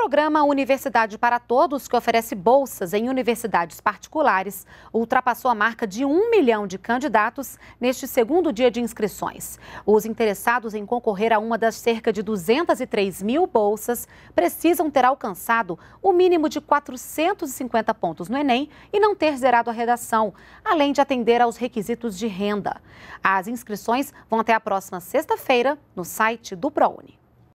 programa Universidade para Todos, que oferece bolsas em universidades particulares, ultrapassou a marca de um milhão de candidatos neste segundo dia de inscrições. Os interessados em concorrer a uma das cerca de 203 mil bolsas precisam ter alcançado o mínimo de 450 pontos no Enem e não ter zerado a redação, além de atender aos requisitos de renda. As inscrições vão até a próxima sexta-feira no site do ProUni.